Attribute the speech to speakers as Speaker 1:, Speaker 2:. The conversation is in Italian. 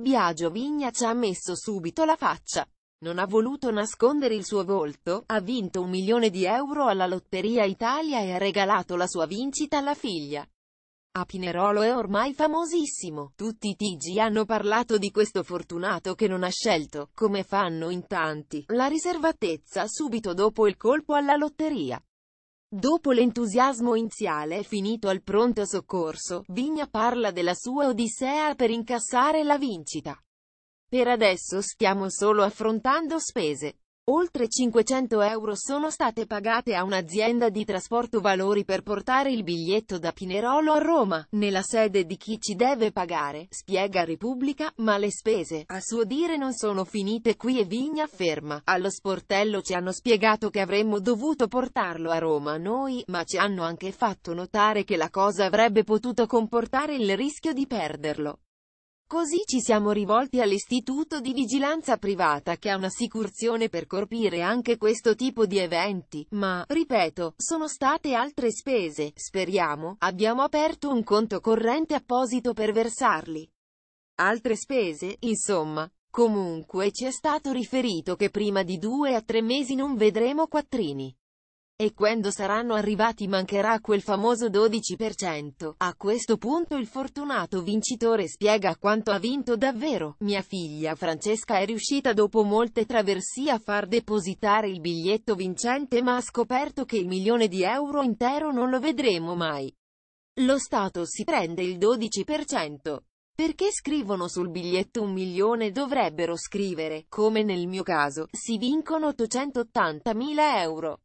Speaker 1: Biagio Vigna ci ha messo subito la faccia. Non ha voluto nascondere il suo volto, ha vinto un milione di euro alla Lotteria Italia e ha regalato la sua vincita alla figlia. A Pinerolo è ormai famosissimo, tutti i TG hanno parlato di questo fortunato che non ha scelto, come fanno in tanti, la riservatezza subito dopo il colpo alla lotteria. Dopo l'entusiasmo iniziale finito al pronto soccorso, Vigna parla della sua odissea per incassare la vincita. Per adesso stiamo solo affrontando spese. Oltre 500 euro sono state pagate a un'azienda di trasporto valori per portare il biglietto da Pinerolo a Roma, nella sede di chi ci deve pagare, spiega Repubblica, ma le spese, a suo dire non sono finite qui e Vigna afferma, allo sportello ci hanno spiegato che avremmo dovuto portarlo a Roma noi, ma ci hanno anche fatto notare che la cosa avrebbe potuto comportare il rischio di perderlo. Così ci siamo rivolti all'istituto di vigilanza privata che ha un'assicurazione per colpire anche questo tipo di eventi, ma, ripeto, sono state altre spese, speriamo, abbiamo aperto un conto corrente apposito per versarli. Altre spese, insomma. Comunque ci è stato riferito che prima di due a tre mesi non vedremo quattrini. E quando saranno arrivati mancherà quel famoso 12%. A questo punto il fortunato vincitore spiega quanto ha vinto davvero. Mia figlia Francesca è riuscita dopo molte traversie a far depositare il biglietto vincente ma ha scoperto che il milione di euro intero non lo vedremo mai. Lo Stato si prende il 12%. Perché scrivono sul biglietto un milione dovrebbero scrivere, come nel mio caso, si vincono 880.000 euro.